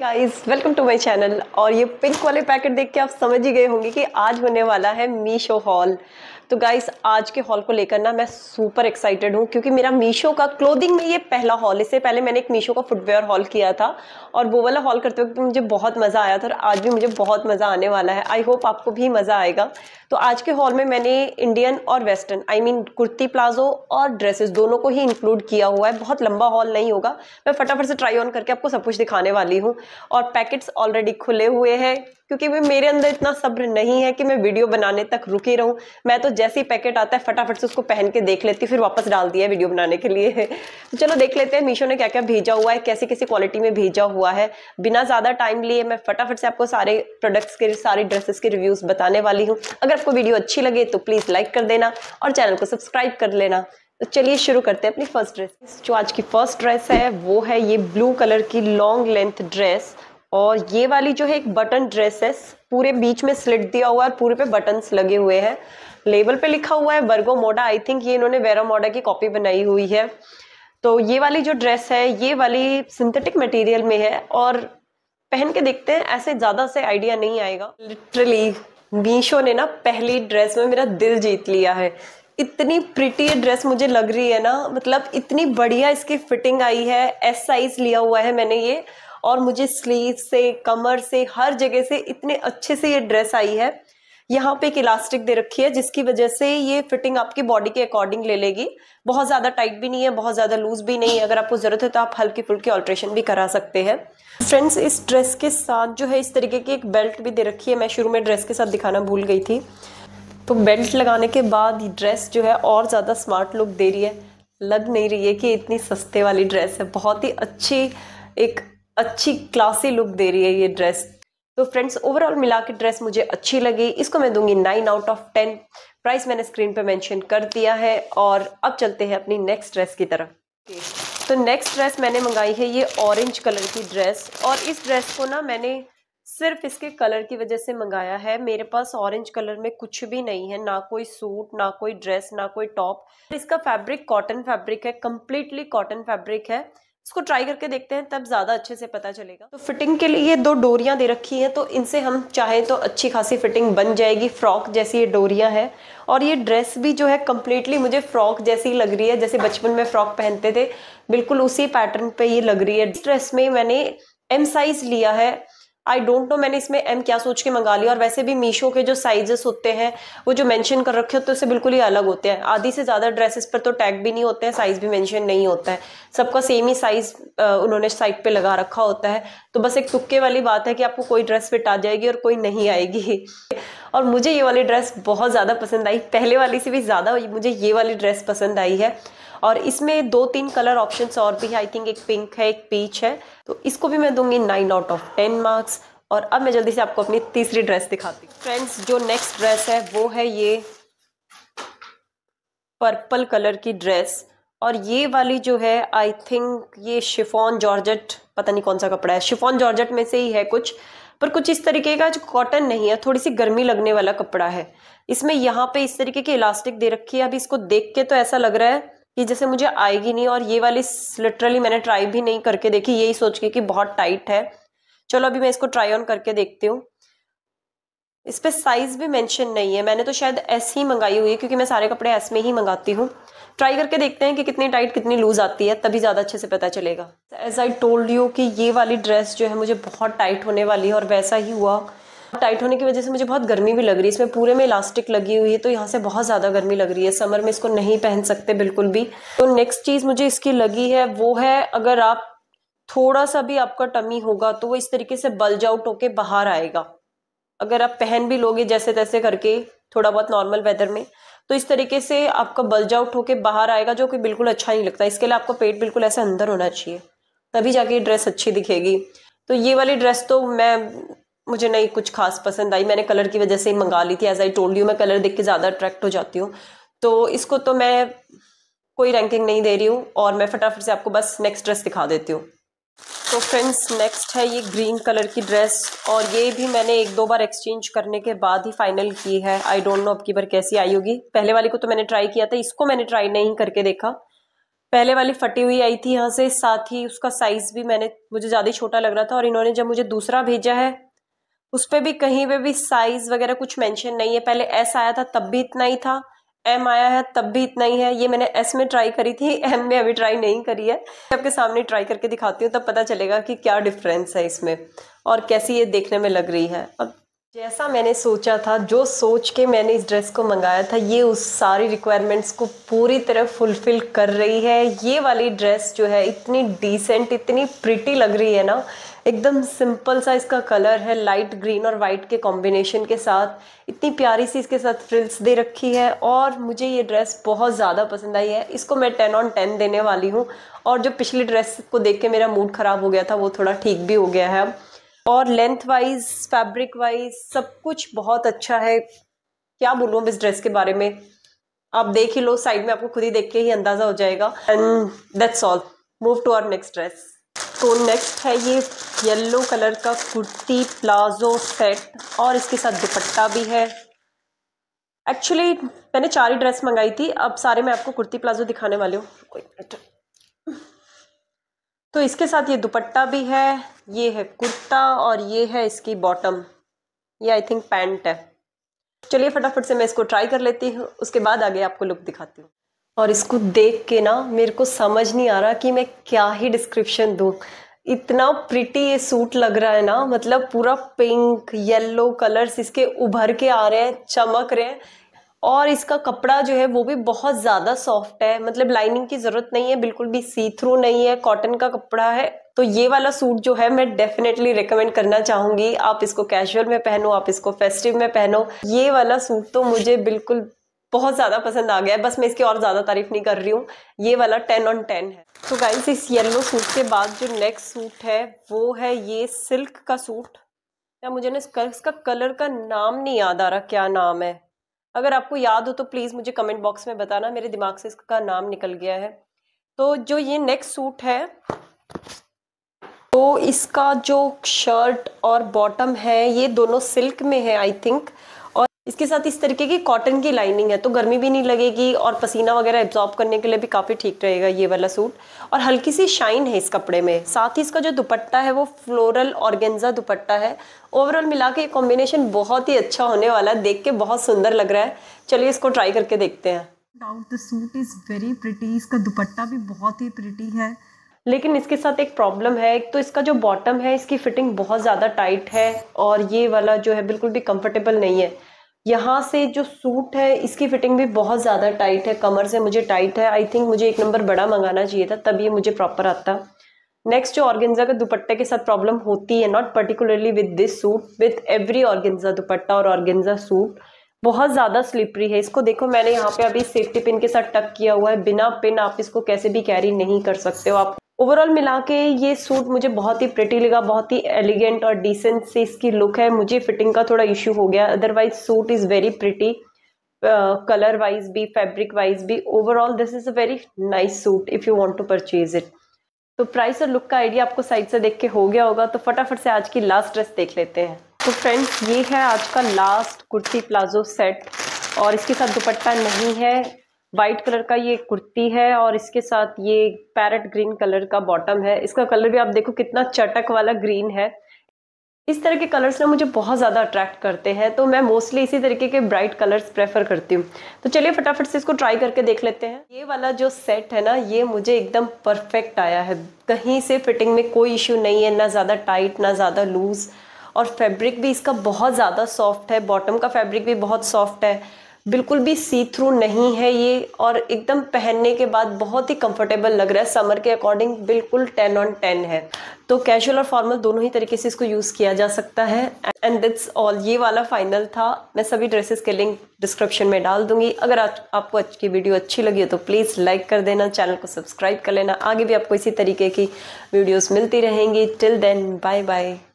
Guys welcome to my channel और ये pink वाले पैकेट देख के आप समझ ही गए होंगे कि आज होने वाला है मीशो हॉल तो गाइस आज के हॉल को लेकर ना मैं सुपर एक्साइटेड हूँ क्योंकि मेरा मीशो का क्लोथिंग में ये पहला हॉल इससे पहले मैंने एक मीशो का फुटवेयर हॉल किया था और वो वाला हॉल करते वक्त मुझे बहुत मज़ा आया था और आज भी मुझे बहुत मज़ा आने वाला है आई होप आपको भी मज़ा आएगा तो आज के हॉल में मैंने इंडियन और western I mean kurti palazzo और ड्रेसेस दोनों को ही इंक्लूड किया हुआ है बहुत लंबा हॉल नहीं होगा मैं फटाफट से ट्राई ऑन करके आपको सब कुछ दिखाने वाली हूँ और पैकेट्स ऑलरेडी खुले हुए हैं क्योंकि मेरे अंदर इतना सब्र नहीं है कि मैं वीडियो बनाने तक रुकी रहूं मैं तो जैसे ही पैकेट आता है फटाफट से उसको पहन के देख लेती फिर वापस डाल दिया वीडियो बनाने के लिए चलो देख लेते हैं मीशो ने क्या क्या भेजा हुआ है कैसी कैसी क्वालिटी में भेजा हुआ है बिना ज़्यादा टाइम लिए मैं फटाफट से आपको सारे प्रोडक्ट्स के सारे ड्रेसेस के रिव्यूज़ बताने वाली हूँ अगर आपको वीडियो अच्छी लगे तो प्लीज़ लाइक कर देना और चैनल को सब्सक्राइब कर लेना तो चलिए शुरू करते हैं अपनी फर्स्ट ड्रेस जो आज की फर्स्ट ड्रेस है वो है ये ब्लू कलर की लॉन्ग लेंथ ड्रेस और ये वाली जो है एक बटन ड्रेसेस पूरे बीच में स्लिट दिया हुआ है पूरे पे बटन्स लगे हुए हैं लेबल पे लिखा हुआ है वर्गो मोडा आई थिंक ये इन्होंने वेरो मोडा की कॉपी बनाई हुई है तो ये वाली जो ड्रेस है ये वाली सिंथेटिक मटेरियल में है और पहन के देखते हैं ऐसे ज़्यादा से आइडिया नहीं आएगा लिटरली मीशो ने ना पहली ड्रेस में मेरा दिल जीत लिया है इतनी प्रिटी ड्रेस मुझे लग रही है ना मतलब इतनी बढ़िया इसकी फिटिंग आई है एस साइज लिया हुआ है मैंने ये और मुझे स्लीव से कमर से हर जगह से इतने अच्छे से ये ड्रेस आई है यहाँ पे एक इलास्टिक दे रखी है जिसकी वजह से ये फिटिंग आपकी बॉडी के अकॉर्डिंग ले लेगी बहुत ज़्यादा टाइट भी नहीं है बहुत ज़्यादा लूज भी नहीं है अगर आपको ज़रूरत है तो आप हल्की फुल्की ऑल्ट्रेशन भी करा सकते हैं फ्रेंड्स इस ड्रेस के साथ जो है इस तरीके की एक बेल्ट भी दे रखी है मैं शुरू में ड्रेस के साथ दिखाना भूल गई थी तो बेल्ट लगाने के बाद ड्रेस जो है और ज़्यादा स्मार्ट लुक दे रही है लग नहीं रही है कि इतनी सस्ते वाली ड्रेस है बहुत ही अच्छी एक अच्छी क्लासी लुक दे रही है ये ड्रेस तो फ्रेंड्स ओवरऑल मिला के ड्रेस मुझे अच्छी लगी इसको मैं दूंगी nine out of ten price मैंने स्क्रीन पे मेंशन कर दिया है और अब चलते हैं अपनी नेक्स्ट ड्रेस की तरफ okay. तो नेक्स्ट ड्रेस मैंने मंगाई है ये ऑरेंज कलर की ड्रेस और इस ड्रेस को ना मैंने सिर्फ इसके कलर की वजह से मंगाया है मेरे पास ऑरेंज कलर में कुछ भी नहीं है ना कोई सूट ना कोई ड्रेस ना कोई टॉप इसका फैब्रिक कॉटन फैब्रिक है कम्प्लीटली कॉटन फैब्रिक है इसको ट्राई करके देखते हैं तब ज़्यादा अच्छे से पता चलेगा तो फिटिंग के लिए दो डोरिया दे रखी हैं तो इनसे हम चाहें तो अच्छी खासी फिटिंग बन जाएगी फ्रॉक जैसी ये डोरिया है और ये ड्रेस भी जो है कम्प्लीटली मुझे फ्रॉक जैसी लग रही है जैसे बचपन में फ्रॉक पहनते थे बिल्कुल उसी पैटर्न पे ये लग रही है ड्रेस में मैंने एम साइज़ लिया है आई डोंट नो मैंने इसमें एम क्या सोच के मंगा लिया और वैसे भी मीशो के जो साइजेस होते हैं वो जो मेंशन कर रखे होते हैं उससे बिल्कुल ही अलग होते हैं आधी से ज़्यादा ड्रेसेस पर तो टैग भी नहीं होते हैं साइज़ भी मेंशन नहीं होता है सबका सेम ही साइज़ उन्होंने साइट पे लगा रखा होता है तो बस एक तुक्के वाली बात है कि आपको कोई ड्रेस फिट आ जाएगी और कोई नहीं आएगी और मुझे ये वाली ड्रेस बहुत ज़्यादा पसंद आई पहले वाली से भी ज़्यादा मुझे ये वाली ड्रेस पसंद आई है और इसमें दो तीन कलर ऑप्शन और भी है आई थिंक एक पिंक है एक पीच है तो इसको भी मैं दूंगी nine out of ten marks और अब मैं जल्दी से आपको अपनी तीसरी ड्रेस दिखाती हूँ फ्रेंड्स जो नेक्स्ट ड्रेस है वो है ये पर्पल कलर की ड्रेस और ये वाली जो है आई थिंक ये शिफॉन जॉर्जेट पता नहीं कौन सा कपड़ा है शिफॉन जॉर्जेट में से ही है कुछ पर कुछ इस तरीके का जो कॉटन नहीं है थोड़ी सी गर्मी लगने वाला कपड़ा है इसमें यहाँ पे इस तरीके की इलास्टिक दे रखी है अभी इसको देख के तो ऐसा लग रहा है कि जैसे मुझे आएगी नहीं और ये वाली लिटरली मैंने ट्राई भी नहीं करके देखी यही सोच के कि बहुत टाइट है चलो अभी मैं इसको ट्राई ऑन करके देखती हूँ इस पर साइज़ भी मेंशन नहीं है मैंने तो शायद एस ही मंगाई हुई है क्योंकि मैं सारे कपड़े एस में ही मंगाती हूँ ट्राई करके देखते हैं कि कितनी टाइट कितनी लूज़ आती है तभी ज़्यादा अच्छे से पता चलेगा एज आई टोल्ड यू कि ये वाली ड्रेस जो है मुझे बहुत टाइट होने वाली है और वैसा ही हुआ टाइट होने की वजह से मुझे बहुत गर्मी भी लग रही है इसमें पूरे में इलास्टिक लगी हुई है तो यहाँ से बहुत ज़्यादा गर्मी लग रही है समर में इसको नहीं पहन सकते बिल्कुल भी तो नेक्स्ट चीज़ मुझे इसकी लगी है वो है अगर आप थोड़ा सा भी आपका टमी होगा तो वो इस तरीके से बल्ज आउट होके बाहर आएगा अगर आप पहन भी लोगे जैसे तैसे करके थोड़ा बहुत नॉर्मल वेदर में तो इस तरीके से आपका बल्ज आउट होके बाहर आएगा जो कि बिल्कुल अच्छा नहीं लगता इसके लिए आपको पेट बिल्कुल ऐसे अंदर होना चाहिए तभी जाके ये ड्रेस अच्छी दिखेगी तो ये वाली ड्रेस तो मैं मुझे नहीं कुछ खास पसंद आई मैंने कलर की वजह से ही मंगा ली थी एज आई टोल्ड यू मैं कलर देख के ज़्यादा अट्रैक्ट हो जाती हूँ तो इसको तो मैं कोई रैंकिंग नहीं दे रही हूँ और मैं फटाफट से आपको बस नेक्स्ट ड्रेस दिखा देती हूँ तो फ्रेंड्स नेक्स्ट है ये ग्रीन कलर की ड्रेस और ये भी मैंने एक दो बार एक्सचेंज करने के बाद ही फाइनल की है आई डोंट नो अब की बार कैसी आई होगी पहले वाली को तो मैंने ट्राई किया था इसको मैंने ट्राई नहीं करके देखा पहले वाली फटी हुई आई थी यहाँ से साथ ही उसका साइज़ भी मैंने मुझे ज़्यादा छोटा लग रहा था और इन्होंने जब मुझे दूसरा भेजा है उस पर भी कहीं पे भी साइज वगैरह कुछ मेंशन नहीं है पहले एस आया था तब भी इतना ही था एम आया है तब भी इतना ही है ये मैंने एस में ट्राई करी थी एम में अभी ट्राई नहीं करी है आपके सामने ट्राई करके दिखाती हूँ तब पता चलेगा कि क्या डिफरेंस है इसमें और कैसी ये देखने में लग रही है अब जैसा मैंने सोचा था जो सोच के मैंने इस ड्रेस को मंगाया था ये उस सारी रिक्वायरमेंट्स को पूरी तरह फुलफ़िल कर रही है ये वाली ड्रेस जो है इतनी डिसेंट इतनी प्रिटी लग रही है ना एकदम सिंपल सा इसका कलर है लाइट ग्रीन और वाइट के कॉम्बिनेशन के साथ इतनी प्यारी सी इसके साथ फ्रिल्स दे रखी है और मुझे ये ड्रेस बहुत ज़्यादा पसंद आई है इसको मैं टेन ऑन टेन देने वाली हूँ और जो पिछली ड्रेस को देख के मेरा मूड ख़राब हो गया था वो थोड़ा ठीक भी हो गया है और लेंथ वाइज फैब्रिक वाइज सब कुछ बहुत अच्छा है क्या बोलूँ इस ड्रेस के बारे में आप देख ही लो साइड में आपको खुद ही देख के ही अंदाज़ा हो जाएगा and that's all move to our next dress तो नेक्स्ट है ये येलो कलर का कुर्ती प्लाजो सेट और इसके साथ दुपट्टा भी है एक्चुअली मैंने चार ही ड्रेस मंगाई थी अब सारे मैं आपको कुर्ती प्लाजो दिखाने वाली हूँ तो इसके साथ ये दुपट्टा भी है ये है कुर्ता और ये है इसकी बॉटम ये आई थिंक पैंट है चलिए फटाफट से मैं इसको ट्राई कर लेती हूँ उसके बाद आगे आपको लुक दिखाती हूँ और इसको देख के ना मेरे को समझ नहीं आ रहा कि मैं क्या ही डिस्क्रिप्शन दूँ इतना प्रिटी ये सूट लग रहा है ना मतलब पूरा पिंक येलो कलर्स इसके उभर के आ रहे हैं चमक रहे हैं और इसका कपड़ा जो है वो भी बहुत ज़्यादा सॉफ्ट है मतलब लाइनिंग की ज़रूरत नहीं है बिल्कुल भी सी थ्रू नहीं है कॉटन का कपड़ा है तो ये वाला सूट जो है मैं डेफिनेटली रिकमेंड करना चाहूँगी आप इसको कैजुअल में पहनो आप इसको फेस्टिव में पहनो ये वाला सूट तो मुझे बिल्कुल बहुत ज़्यादा पसंद आ गया है बस मैं इसकी और ज़्यादा तारीफ नहीं कर रही हूँ ये वाला टेन ऑन टेन है तो गाइस इस येलो सूट के बाद जो नेक्स्ट सूट है वो है ये सिल्क का सूट या मुझे ना इसका इसका कलर का नाम नहीं याद आ रहा क्या नाम है अगर आपको याद हो तो प्लीज़ मुझे कमेंट बॉक्स में बताना मेरे दिमाग से इसका नाम निकल गया है तो जो ये नेक्स्ट सूट है तो इसका जो शर्ट और बॉटम है ये दोनों सिल्क में है आई थिंक इसके साथ इस तरीके की कॉटन की लाइनिंग है तो गर्मी भी नहीं लगेगी और पसीना वगैरह एब्जॉर्ब करने के लिए भी काफ़ी ठीक रहेगा ये वाला सूट और हल्की सी शाइन है इस कपड़े में साथ ही इसका जो दुपट्टा है वो फ्लोरल ऑर्गेंजा दुपट्टा है ओवरऑल मिला के ये कॉम्बिनेशन बहुत ही अच्छा होने वाला है देख के बहुत सुंदर लग रहा है चलिए इसको ट्राई करके देखते हैं doubt the suit is very pretty इसका दुपट्टा भी बहुत ही प्रिटी है लेकिन इसके साथ एक प्रॉब्लम है एक तो इसका जो बॉटम है इसकी फिटिंग बहुत ज़्यादा टाइट है और ये वाला जो है बिल्कुल भी कंफर्टेबल नहीं है यहाँ से जो सूट है इसकी फिटिंग भी बहुत ज़्यादा टाइट है कमर से मुझे टाइट है आई थिंक मुझे एक नंबर बड़ा मंगाना चाहिए था तब ये मुझे प्रॉपर आता नेक्स्ट जो ऑर्गेन्जा का दुपट्टे के साथ प्रॉब्लम होती है not particularly with this suit with every organza dupatta और ऑर्गेन्जा सूट बहुत ज़्यादा स्लिपरी है इसको देखो मैंने यहाँ पे अभी सेफ्टी पिन के साथ टक किया हुआ है बिना पिन आप इसको कैसे भी कैरी नहीं कर सकते हो आप ओवरऑल मिला के ये सूट मुझे बहुत ही प्रिटी लगा बहुत ही एलिगेंट और डिसेंट से इसकी लुक है मुझे फिटिंग का थोड़ा इश्यू हो गया otherwise suit is very pretty colour wise भी फैब्रिक वाइज भी overall this is a very nice suit if you want to purchase it तो प्राइस और लुक का आइडिया आपको साइड से देख के हो गया होगा तो फटाफट से आज की लास्ट ड्रेस देख लेते हैं तो फ्रेंड्स ये है आज का लास्ट कुर्ती प्लाजो सेट और इसके साथ दुपट्टा नहीं है वाइट कलर का ये कुर्ती है और इसके साथ ये पैरट ग्रीन कलर का बॉटम है इसका कलर भी आप देखो कितना चटक वाला ग्रीन है इस तरह के कलर्स ना मुझे बहुत ज़्यादा अट्रैक्ट करते हैं तो मैं मोस्टली इसी तरीके के ब्राइट कलर्स प्रेफर करती हूँ तो चलिए फटाफट से इसको ट्राई करके देख लेते हैं ये वाला जो सेट है ना ये मुझे एकदम परफेक्ट आया है कहीं से फिटिंग में कोई इश्यू नहीं है ना ज़्यादा टाइट ना ज़्यादा लूज़ और फैब्रिक भी इसका बहुत ज़्यादा सॉफ्ट है बॉटम का फैब्रिक भी बहुत सॉफ्ट है बिल्कुल भी सी थ्रू नहीं है ये और एकदम पहनने के बाद बहुत ही कंफर्टेबल लग रहा है समर के अकॉर्डिंग बिल्कुल टेन ऑन टेन है तो कैजुअल और फॉर्मल दोनों ही तरीके से इसको यूज़ किया जा सकता है एंड दिट्स ऑल ये वाला फाइनल था मैं सभी ड्रेसेस के लिंक डिस्क्रिप्शन में डाल दूंगी अगर आज आपको आज की वीडियो अच्छी लगी हो तो प्लीज़ लाइक कर देना चैनल को सब्सक्राइब कर लेना आगे भी आपको इसी तरीके की वीडियोज़ मिलती रहेंगी टिल देन बाय बाय